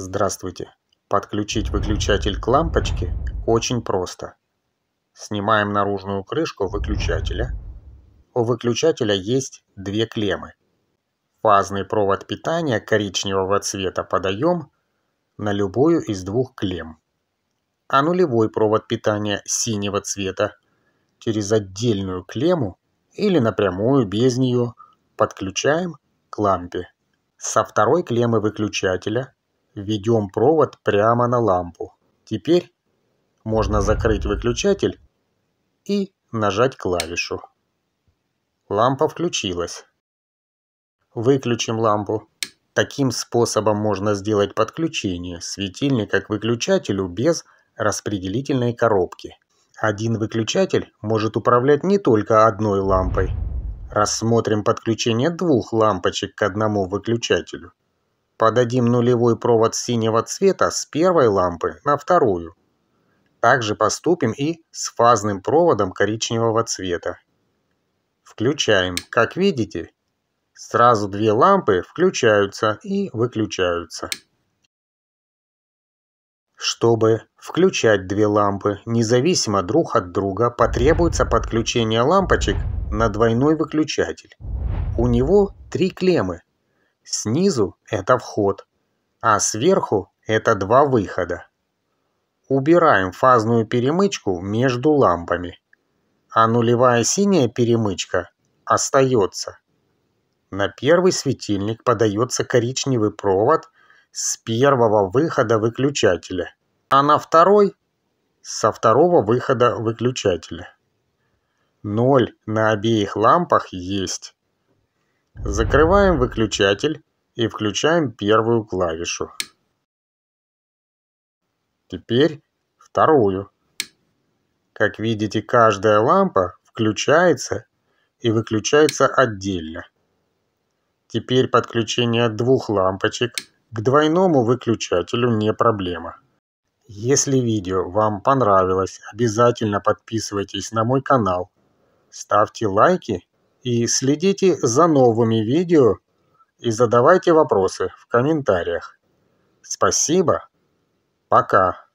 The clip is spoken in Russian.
Здравствуйте. Подключить выключатель к лампочке очень просто. Снимаем наружную крышку выключателя. У выключателя есть две клеммы. Фазный провод питания коричневого цвета подаем на любую из двух клемм. А нулевой провод питания синего цвета через отдельную клемму или напрямую без нее подключаем к лампе. Со второй клеммы выключателя – Ведем провод прямо на лампу. Теперь можно закрыть выключатель и нажать клавишу. Лампа включилась. Выключим лампу. Таким способом можно сделать подключение светильника к выключателю без распределительной коробки. Один выключатель может управлять не только одной лампой. Рассмотрим подключение двух лампочек к одному выключателю. Подадим нулевой провод синего цвета с первой лампы на вторую. Также поступим и с фазным проводом коричневого цвета. Включаем. Как видите, сразу две лампы включаются и выключаются. Чтобы включать две лампы, независимо друг от друга, потребуется подключение лампочек на двойной выключатель. У него три клеммы, Снизу – это вход, а сверху – это два выхода. Убираем фазную перемычку между лампами, а нулевая синяя перемычка остается. На первый светильник подается коричневый провод с первого выхода выключателя, а на второй – со второго выхода выключателя. Ноль на обеих лампах есть. Закрываем выключатель и включаем первую клавишу. Теперь вторую. Как видите, каждая лампа включается и выключается отдельно. Теперь подключение двух лампочек к двойному выключателю не проблема. Если видео вам понравилось, обязательно подписывайтесь на мой канал, ставьте лайки и следите за новыми видео и задавайте вопросы в комментариях. Спасибо. Пока.